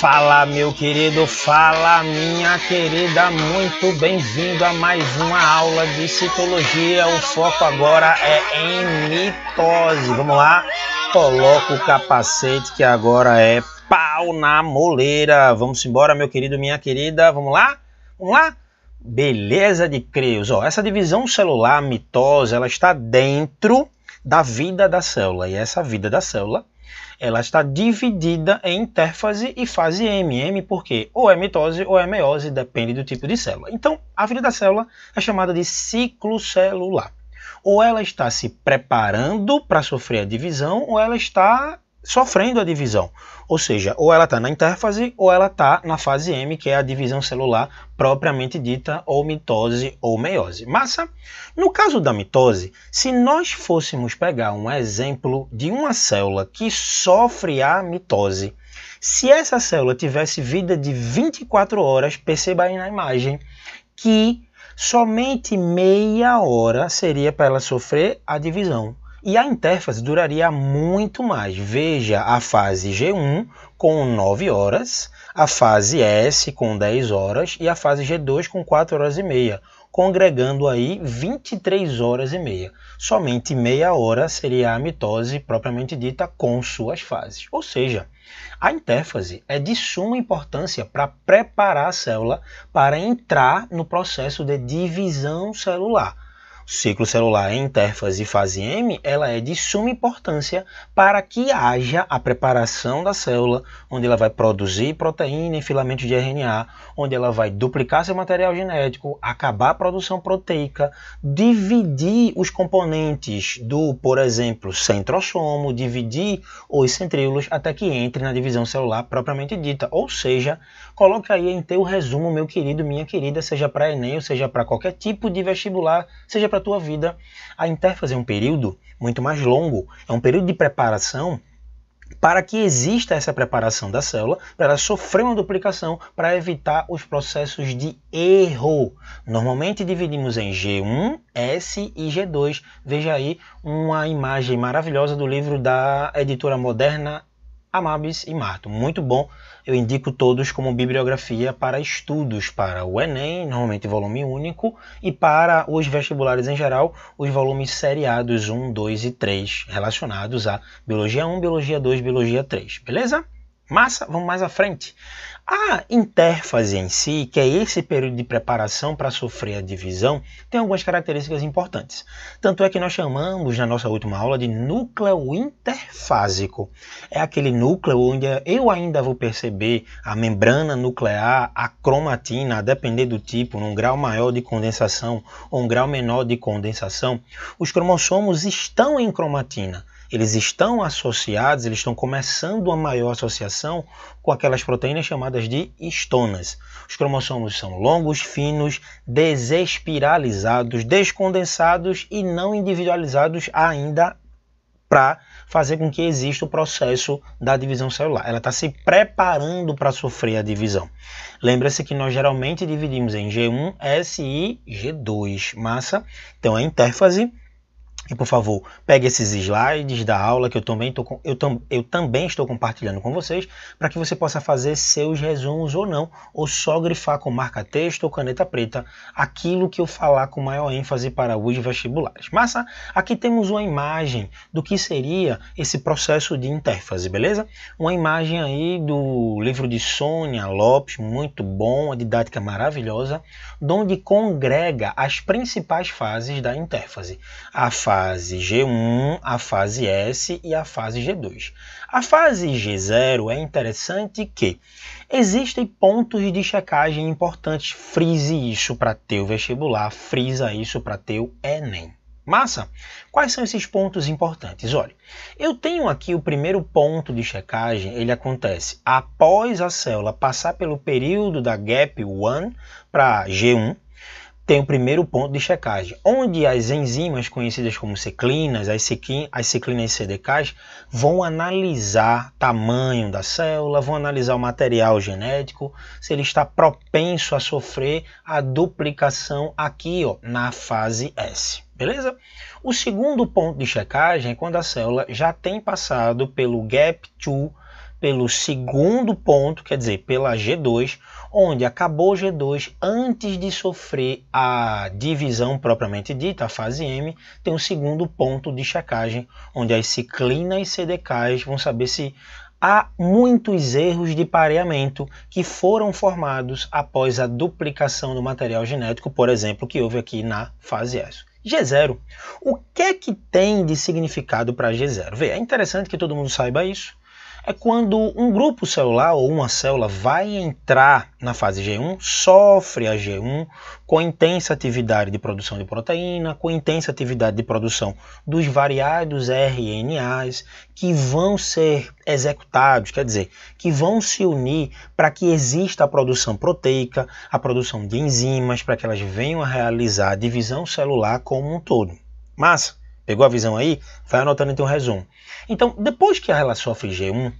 Fala, meu querido, fala, minha querida, muito bem-vindo a mais uma aula de citologia. O foco agora é em mitose. Vamos lá? Coloca o capacete que agora é pau na moleira. Vamos embora, meu querido, minha querida. Vamos lá? Vamos lá? Beleza de Creus. Ó, essa divisão celular, mitose, ela está dentro da vida da célula. E essa vida da célula ela está dividida em interfase e fase M. M porque ou é mitose ou é meiose, depende do tipo de célula. Então, a vida da célula é chamada de ciclo celular. Ou ela está se preparando para sofrer a divisão, ou ela está sofrendo a divisão. Ou seja, ou ela está na interfase ou ela está na fase M, que é a divisão celular propriamente dita, ou mitose ou meiose. Massa? No caso da mitose, se nós fôssemos pegar um exemplo de uma célula que sofre a mitose, se essa célula tivesse vida de 24 horas, perceba aí na imagem que somente meia hora seria para ela sofrer a divisão. E a interface duraria muito mais. Veja a fase G1 com 9 horas, a fase S com 10 horas e a fase G2 com 4 horas e meia, congregando aí 23 horas e meia. Somente meia hora seria a mitose propriamente dita com suas fases. Ou seja, a interfase é de suma importância para preparar a célula para entrar no processo de divisão celular ciclo celular em interfase e fase M, ela é de suma importância para que haja a preparação da célula, onde ela vai produzir proteína e filamentos de RNA, onde ela vai duplicar seu material genético, acabar a produção proteica, dividir os componentes do, por exemplo, centrosomo, dividir os centríolos até que entre na divisão celular propriamente dita, ou seja, Coloca aí em teu resumo, meu querido, minha querida, seja para Enem, ou seja para qualquer tipo de vestibular, seja para tua vida. A interface é um período muito mais longo, é um período de preparação para que exista essa preparação da célula, para ela sofrer uma duplicação, para evitar os processos de erro. Normalmente dividimos em G1, S e G2. Veja aí uma imagem maravilhosa do livro da editora moderna Amabis e Marto. Muito bom, eu indico todos como bibliografia para estudos para o Enem, normalmente volume único, e para os vestibulares em geral, os volumes seriados 1, 2 e 3, relacionados a Biologia 1, Biologia 2, Biologia 3, beleza? Massa, vamos mais à frente. A interfase em si, que é esse período de preparação para sofrer a divisão, tem algumas características importantes. Tanto é que nós chamamos na nossa última aula de núcleo interfásico. É aquele núcleo onde eu ainda vou perceber a membrana nuclear, a cromatina, a depender do tipo, num grau maior de condensação ou um grau menor de condensação. Os cromossomos estão em cromatina eles estão associados, eles estão começando uma maior associação com aquelas proteínas chamadas de histonas. Os cromossomos são longos, finos, desespiralizados, descondensados e não individualizados ainda para fazer com que exista o processo da divisão celular. Ela está se preparando para sofrer a divisão. Lembra-se que nós geralmente dividimos em G1, S e G2, massa. Então, a interfase e por favor, pegue esses slides da aula que eu também, tô com, eu, tam, eu também estou compartilhando com vocês, para que você possa fazer seus resumos ou não, ou só grifar com marca-texto ou caneta preta aquilo que eu falar com maior ênfase para os vestibulares. Massa, aqui temos uma imagem do que seria esse processo de interface, beleza? Uma imagem aí do livro de Sônia Lopes, muito bom, uma didática maravilhosa, onde congrega as principais fases da interface. A fase fase G1, a fase S e a fase G2. A fase G0 é interessante que existem pontos de checagem importantes. Frise isso para teu vestibular, frisa isso para teu Enem. Massa, quais são esses pontos importantes? Olha, eu tenho aqui o primeiro ponto de checagem, ele acontece após a célula passar pelo período da gap 1 para G1, tem o primeiro ponto de checagem, onde as enzimas conhecidas como ciclinas, as, ciclin, as ciclinas CDKs, vão analisar tamanho da célula, vão analisar o material genético, se ele está propenso a sofrer a duplicação aqui ó, na fase S. Beleza? O segundo ponto de checagem é quando a célula já tem passado pelo GAP2 pelo segundo ponto, quer dizer, pela G2, onde acabou G2 antes de sofrer a divisão propriamente dita, a fase M, tem um segundo ponto de checagem, onde as ciclinas e CDKs vão saber se há muitos erros de pareamento que foram formados após a duplicação do material genético, por exemplo, que houve aqui na fase S. G0. O que é que tem de significado para G0? Vê, é interessante que todo mundo saiba isso, é quando um grupo celular ou uma célula vai entrar na fase G1, sofre a G1 com intensa atividade de produção de proteína, com intensa atividade de produção dos variados RNAs que vão ser executados, quer dizer, que vão se unir para que exista a produção proteica, a produção de enzimas, para que elas venham a realizar a divisão celular como um todo. Massa! Pegou a visão aí? Vai anotando então um resumo. Então, depois que a relação sofre G1,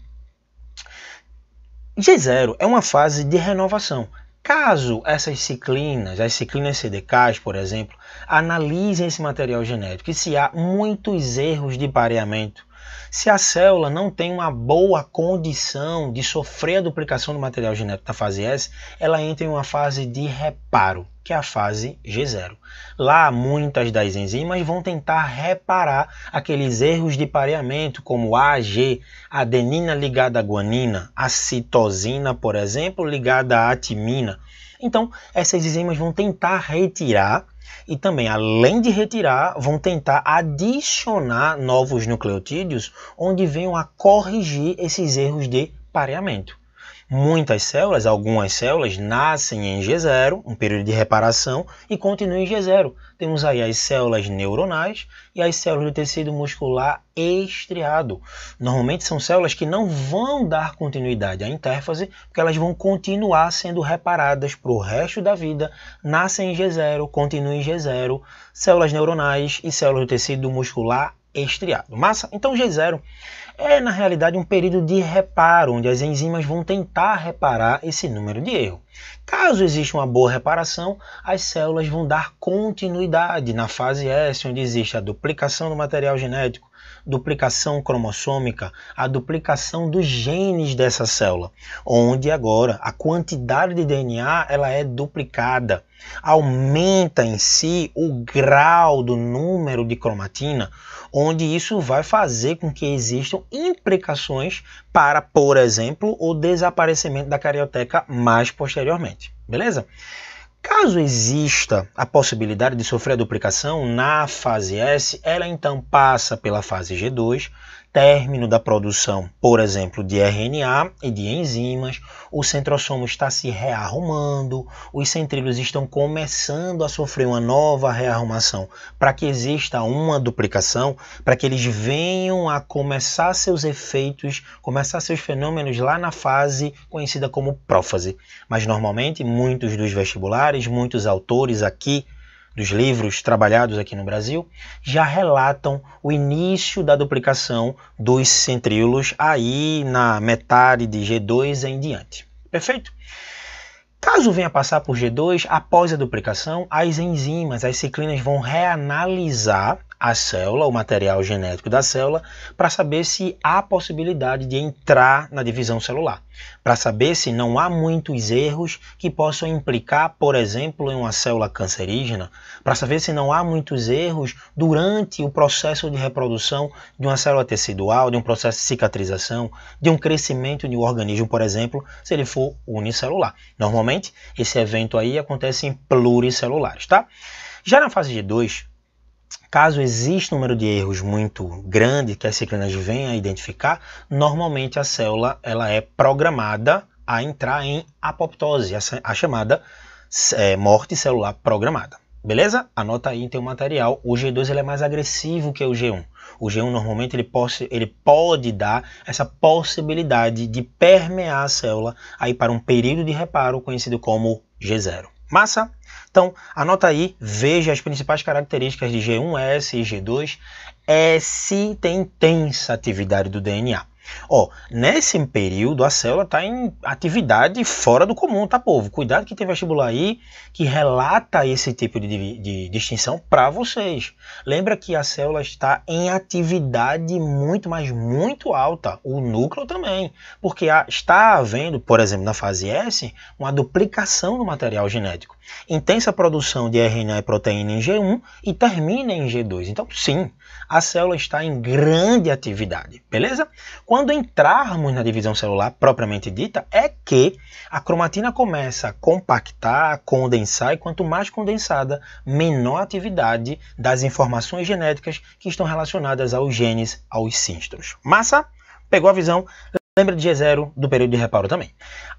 G0 é uma fase de renovação. Caso essas ciclinas, as ciclinas CDKs, por exemplo, analisem esse material genético e se há muitos erros de pareamento se a célula não tem uma boa condição de sofrer a duplicação do material genético da fase S, ela entra em uma fase de reparo, que é a fase G0. Lá, muitas das enzimas vão tentar reparar aqueles erros de pareamento, como AG, adenina ligada à guanina, a citosina, por exemplo, ligada à timina. Então, essas enzimas vão tentar retirar e também, além de retirar, vão tentar adicionar novos nucleotídeos onde venham a corrigir esses erros de pareamento. Muitas células, algumas células, nascem em G0, um período de reparação, e continuam em G0. Temos aí as células neuronais e as células do tecido muscular estriado. Normalmente são células que não vão dar continuidade à intérfase, porque elas vão continuar sendo reparadas para o resto da vida. Nascem em G0, continuam em G0, células neuronais e células do tecido muscular estriado. Massa? Então G0 é, na realidade, um período de reparo, onde as enzimas vão tentar reparar esse número de erro. Caso exista uma boa reparação, as células vão dar continuidade na fase S, onde existe a duplicação do material genético, duplicação cromossômica, a duplicação dos genes dessa célula, onde agora a quantidade de DNA ela é duplicada, aumenta em si o grau do número de cromatina, onde isso vai fazer com que existam implicações para, por exemplo, o desaparecimento da carioteca mais posteriormente. Beleza? Caso exista a possibilidade de sofrer a duplicação na fase S, ela então passa pela fase G2, término da produção, por exemplo, de RNA e de enzimas, o centrosomo está se rearrumando, os centrílios estão começando a sofrer uma nova rearrumação para que exista uma duplicação, para que eles venham a começar seus efeitos, começar seus fenômenos lá na fase conhecida como prófase. Mas normalmente muitos dos vestibulares, muitos autores aqui dos livros trabalhados aqui no Brasil, já relatam o início da duplicação dos centríolos aí na metade de G2 em diante. Perfeito? Caso venha passar por G2, após a duplicação, as enzimas, as ciclinas vão reanalisar a célula, o material genético da célula, para saber se há possibilidade de entrar na divisão celular, para saber se não há muitos erros que possam implicar, por exemplo, em uma célula cancerígena, para saber se não há muitos erros durante o processo de reprodução de uma célula tecidual, de um processo de cicatrização, de um crescimento de um organismo, por exemplo, se ele for unicelular. Normalmente, esse evento aí acontece em pluricelulares, tá? Já na fase de 2, Caso exista um número de erros muito grande que as ciclinas venham a identificar, normalmente a célula ela é programada a entrar em apoptose, a chamada é, morte celular programada. Beleza? Anota aí em teu material. O G2 ele é mais agressivo que o G1. O G1 normalmente ele, ele pode dar essa possibilidade de permear a célula aí para um período de reparo conhecido como G0. Massa? Então, anota aí, veja as principais características de G1S e G2S tem intensa atividade do DNA. Ó, nesse período a célula está em atividade fora do comum, tá, povo? Cuidado que tem vestibular aí que relata esse tipo de, de distinção para vocês. Lembra que a célula está em atividade muito, mas muito alta. O núcleo também. Porque está havendo, por exemplo, na fase S, uma duplicação do material genético. Intensa produção de RNA e proteína em G1 e termina em G2. Então, sim, a célula está em grande atividade, beleza? Quando entrarmos na divisão celular propriamente dita, é que a cromatina começa a compactar, a condensar, e quanto mais condensada, menor atividade das informações genéticas que estão relacionadas aos genes, aos sinistros. Massa? Pegou a visão? Lembra de G0 do período de reparo também.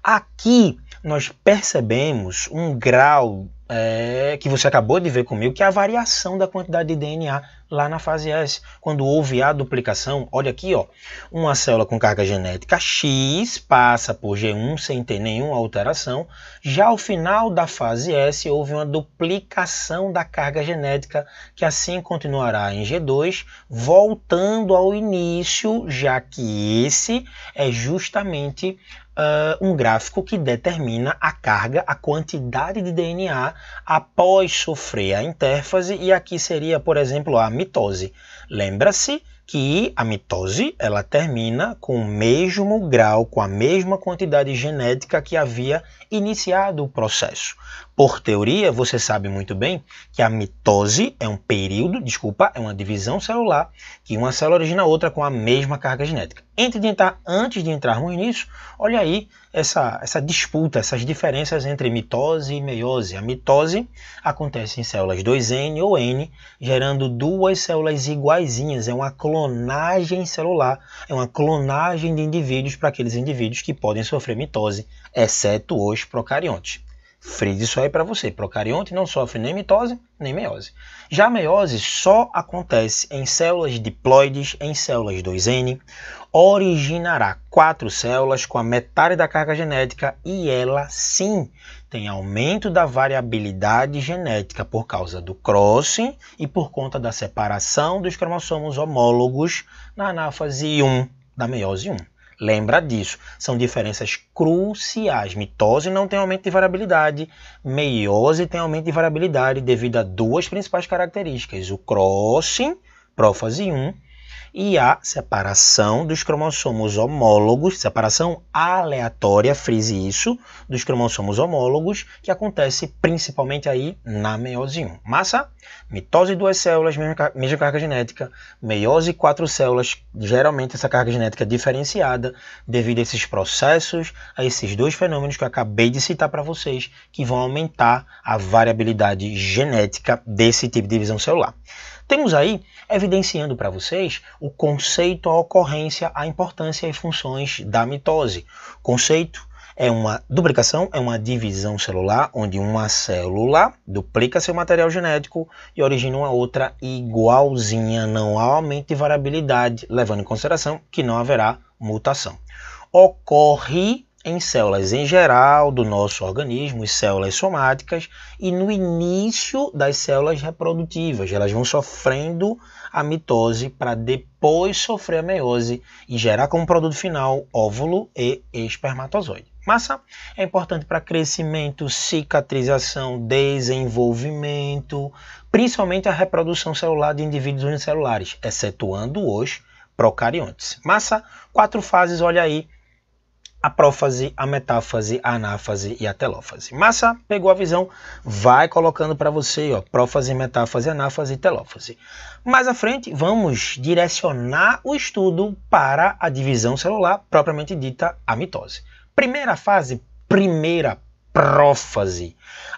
Aqui nós percebemos um grau é, que você acabou de ver comigo, que é a variação da quantidade de DNA lá na fase S, quando houve a duplicação, olha aqui, ó, uma célula com carga genética X passa por G1 sem ter nenhuma alteração, já ao final da fase S houve uma duplicação da carga genética que assim continuará em G2, voltando ao início, já que esse é justamente Uh, um gráfico que determina a carga, a quantidade de DNA após sofrer a intérfase, e aqui seria, por exemplo, a mitose. Lembra-se que a mitose ela termina com o mesmo grau, com a mesma quantidade genética que havia iniciado o processo. Por teoria, você sabe muito bem que a mitose é um período, desculpa, é uma divisão celular que uma célula origina outra com a mesma carga genética. Entre de entrar, antes de entrarmos nisso, olha aí essa, essa disputa, essas diferenças entre mitose e meiose. A mitose acontece em células 2N ou N, gerando duas células iguaizinhas. É uma clonagem celular, é uma clonagem de indivíduos para aqueles indivíduos que podem sofrer mitose, exceto os os procariontes. Frise isso aí para você. Procarionte não sofre nem mitose, nem meiose. Já a meiose só acontece em células diploides, em células 2N. Originará quatro células com a metade da carga genética e ela sim tem aumento da variabilidade genética por causa do crossing e por conta da separação dos cromossomos homólogos na anáfase 1 da meiose 1. Lembra disso, são diferenças cruciais. Mitose não tem aumento de variabilidade, meiose tem aumento de variabilidade devido a duas principais características: o crossing, prófase 1, e a separação dos cromossomos homólogos, separação aleatória, frise isso, dos cromossomos homólogos, que acontece principalmente aí na meiose 1. Massa, mitose duas células, mesma carga genética, meiose quatro células, geralmente essa carga genética é diferenciada devido a esses processos, a esses dois fenômenos que eu acabei de citar para vocês, que vão aumentar a variabilidade genética desse tipo de divisão celular. Temos aí evidenciando para vocês o conceito, a ocorrência, a importância e funções da mitose. Conceito é uma duplicação, é uma divisão celular, onde uma célula duplica seu material genético e origina uma outra igualzinha. Não há aumento de variabilidade, levando em consideração que não haverá mutação. Ocorre em células em geral do nosso organismo, células somáticas, e no início das células reprodutivas. Elas vão sofrendo a mitose para depois sofrer a meiose e gerar como produto final óvulo e espermatozoide. Massa é importante para crescimento, cicatrização, desenvolvimento, principalmente a reprodução celular de indivíduos unicelulares, excetuando os procariontes. Massa, quatro fases, olha aí a prófase, a metáfase, a anáfase e a telófase. Massa, pegou a visão, vai colocando para você, ó, prófase, metáfase, anáfase e telófase. Mais à frente, vamos direcionar o estudo para a divisão celular propriamente dita, a mitose. Primeira fase, primeira prófase.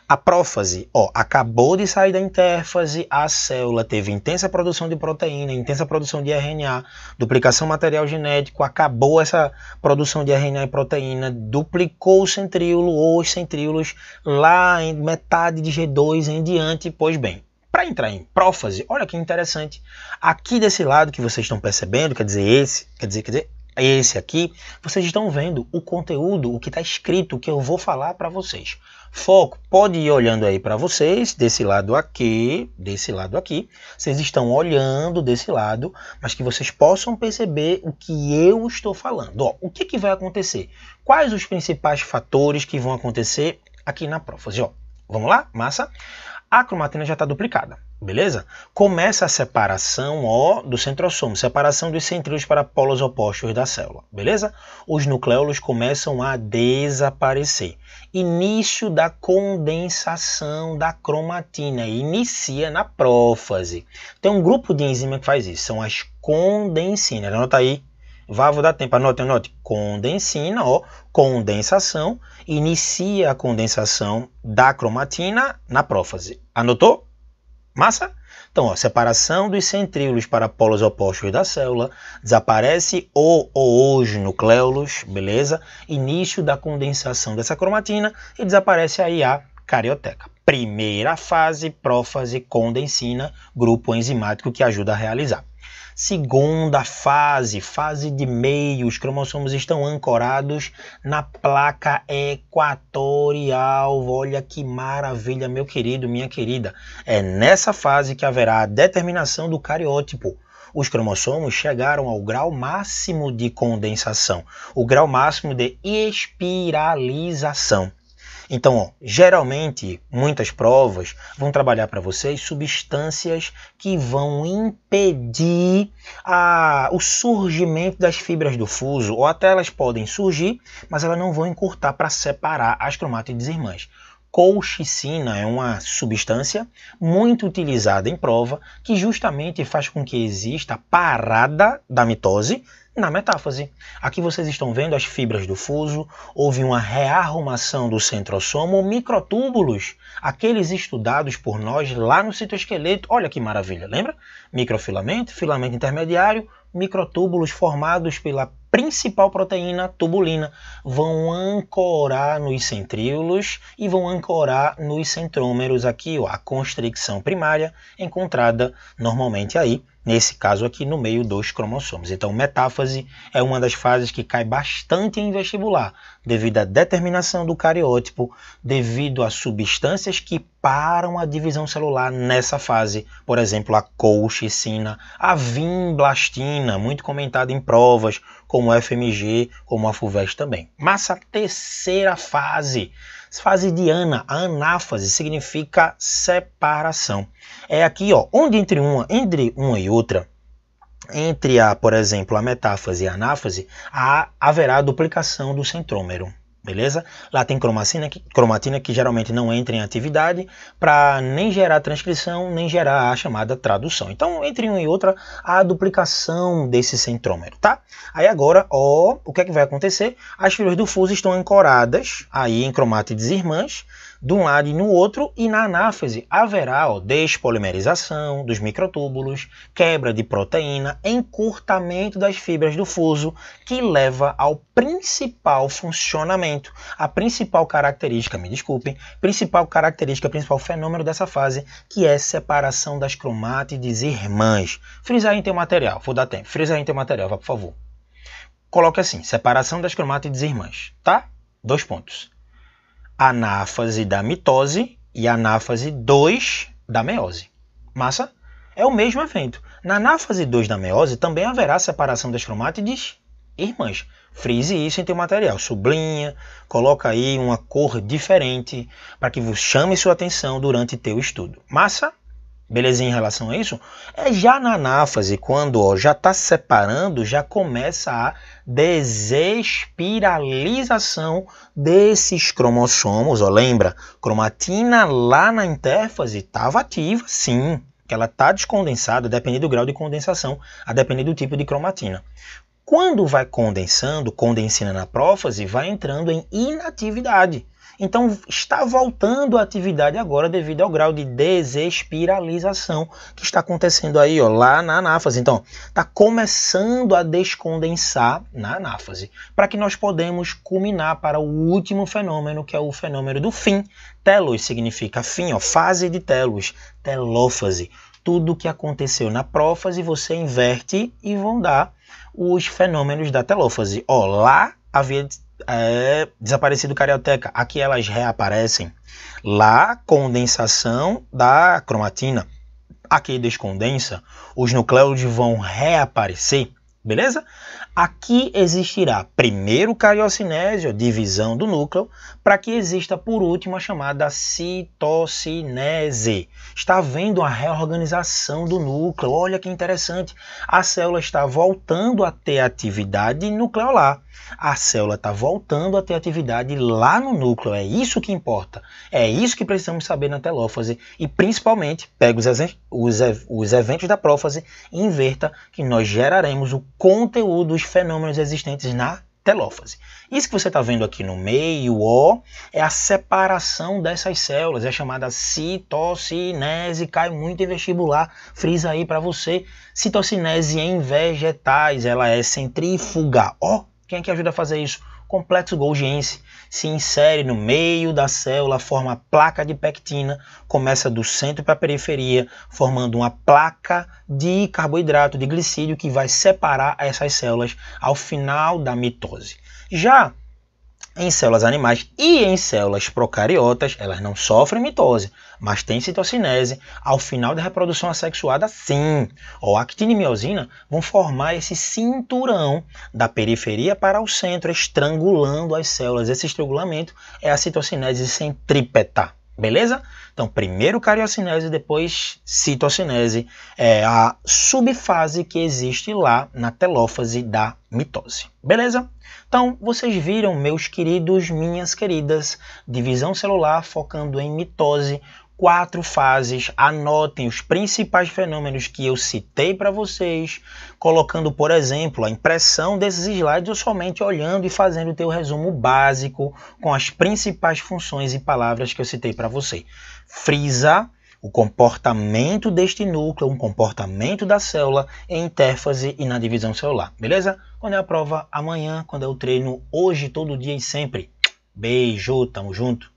A prófase, ó, acabou de sair da intérfase, a célula teve intensa produção de proteína, intensa produção de RNA, duplicação material genético, acabou essa produção de RNA e proteína, duplicou o centríolo ou os centríolos lá em metade de G2 em diante, pois bem. Para entrar em prófase, olha que interessante. Aqui desse lado que vocês estão percebendo, quer dizer esse, quer dizer, quer dizer é esse aqui, vocês estão vendo o conteúdo, o que está escrito, o que eu vou falar para vocês. Foco, pode ir olhando aí para vocês, desse lado aqui, desse lado aqui. Vocês estão olhando desse lado, mas que vocês possam perceber o que eu estou falando. Ó, o que, que vai acontecer? Quais os principais fatores que vão acontecer aqui na prova? Ó, vamos lá? Massa? a cromatina já está duplicada, beleza? Começa a separação ó, do centrosomo, separação dos centríolos para polos opostos da célula, beleza? Os nucleolos começam a desaparecer. Início da condensação da cromatina, inicia na prófase. Tem um grupo de enzima que faz isso, são as condensinas. Anota aí, Vá, vou dar tempo. Anote, anote. Condensina, ó, condensação. Inicia a condensação da cromatina na prófase. Anotou? Massa? Então, a separação dos centríolos para polos opostos da célula, desaparece o hoje núcleolos beleza? Início da condensação dessa cromatina e desaparece aí a carioteca. Primeira fase, prófase, condensina, grupo enzimático que ajuda a realizar. Segunda fase, fase de meio, os cromossomos estão ancorados na placa equatorial. Olha que maravilha, meu querido, minha querida. É nessa fase que haverá a determinação do cariótipo os cromossomos chegaram ao grau máximo de condensação, o grau máximo de espiralização. Então, ó, geralmente, muitas provas vão trabalhar para vocês substâncias que vão impedir a, o surgimento das fibras do fuso, ou até elas podem surgir, mas elas não vão encurtar para separar as cromátides irmãs colchicina é uma substância muito utilizada em prova que justamente faz com que exista parada da mitose, na metáfase. Aqui vocês estão vendo as fibras do fuso, houve uma rearrumação do centrosomo, microtúbulos, aqueles estudados por nós lá no citoesqueleto. Olha que maravilha, lembra? Microfilamento, filamento intermediário, microtúbulos formados pela principal proteína, tubulina, vão ancorar nos centríolos e vão ancorar nos centrômeros aqui, ó, a constricção primária encontrada normalmente aí nesse caso aqui, no meio dos cromossomos. Então, metáfase é uma das fases que cai bastante em vestibular, devido à determinação do cariótipo, devido a substâncias que param a divisão celular nessa fase, por exemplo, a colchicina, a vinblastina, muito comentada em provas, como o FMG, como a FUVEST também. Mas a terceira fase fase de ana, a anáfase significa separação. É aqui, ó, onde entre uma, entre uma e outra, entre a, por exemplo, a metáfase e a anáfase, há, haverá duplicação do centrômero. Beleza? Lá tem cromatina que, cromatina que geralmente não entra em atividade para nem gerar transcrição, nem gerar a chamada tradução. Então, entre uma e outra, há a duplicação desse centrômero, tá? Aí agora, ó, o que é que vai acontecer? As fibras do fuso estão ancoradas aí em cromátides irmãs de um lado e no outro, e na anáfase haverá ó, despolimerização dos microtúbulos, quebra de proteína, encurtamento das fibras do fuso, que leva ao principal funcionamento, a principal característica, me desculpem, principal característica, principal fenômeno dessa fase, que é separação das cromátides irmãs. Frisar em teu material, vou dar tempo, frisar em teu material, vá por favor. Coloque assim, separação das cromátides irmãs, tá? Dois pontos anáfase da mitose e anáfase 2 da meiose. Massa? É o mesmo evento. Na anáfase 2 da meiose também haverá separação das cromátides irmãs. Frise isso em teu material. Sublinha, coloca aí uma cor diferente para que chame sua atenção durante teu estudo. Massa? Belezinha em relação a isso? É já na anáfase, quando ó, já está separando, já começa a desespiralização desses cromossomos. Ó, lembra? Cromatina lá na intérfase estava ativa, sim. Que ela está descondensada, dependendo do grau de condensação, a depender do tipo de cromatina. Quando vai condensando, condensina na prófase, vai entrando em inatividade. Então está voltando a atividade agora devido ao grau de desespiralização que está acontecendo aí ó, lá na anáfase. Então está começando a descondensar na anáfase para que nós podemos culminar para o último fenômeno que é o fenômeno do fim. Telos significa fim, ó, fase de telos, telófase. Tudo que aconteceu na prófase você inverte e vão dar os fenômenos da telófase. Ó, lá havia é, desaparecido carioteca. Aqui elas reaparecem. Lá, condensação da cromatina. Aqui descondensa, os nucléoides vão reaparecer, beleza? Aqui existirá primeiro a divisão do núcleo, para que exista por último a chamada citocinese. Está vendo a reorganização do núcleo. Olha que interessante. A célula está voltando a ter atividade nucleolar. A célula está voltando a ter atividade lá no núcleo. É isso que importa. É isso que precisamos saber na telófase. E principalmente, pega os, os, os eventos da prófase e inverta, que nós geraremos o conteúdo fenômenos existentes na telófase. Isso que você está vendo aqui no meio, ó, é a separação dessas células, é chamada citocinese, cai muito em vestibular, frisa aí para você. Citocinese em vegetais, ela é centrífuga, ó, quem é que ajuda a fazer isso? complexo Golgiense se insere no meio da célula, forma a placa de pectina, começa do centro para a periferia, formando uma placa de carboidrato, de glicídio, que vai separar essas células ao final da mitose. Já em células animais e em células procariotas, elas não sofrem mitose, mas têm citocinese. Ao final da reprodução assexuada, sim, ou actinimiosina, vão formar esse cinturão da periferia para o centro, estrangulando as células. Esse estrangulamento é a citocinese centrípeta. Beleza? Então, primeiro cariocinese, depois citocinese, é a subfase que existe lá na telófase da mitose. Beleza? Então, vocês viram, meus queridos, minhas queridas, divisão celular focando em mitose, quatro fases. Anotem os principais fenômenos que eu citei para vocês, colocando, por exemplo, a impressão desses slides ou somente olhando e fazendo o teu resumo básico com as principais funções e palavras que eu citei para você. Frisa o comportamento deste núcleo, um comportamento da célula em interfase e na divisão celular, beleza? Quando é a prova amanhã, quando é o treino hoje, todo dia e sempre. Beijo, tamo junto.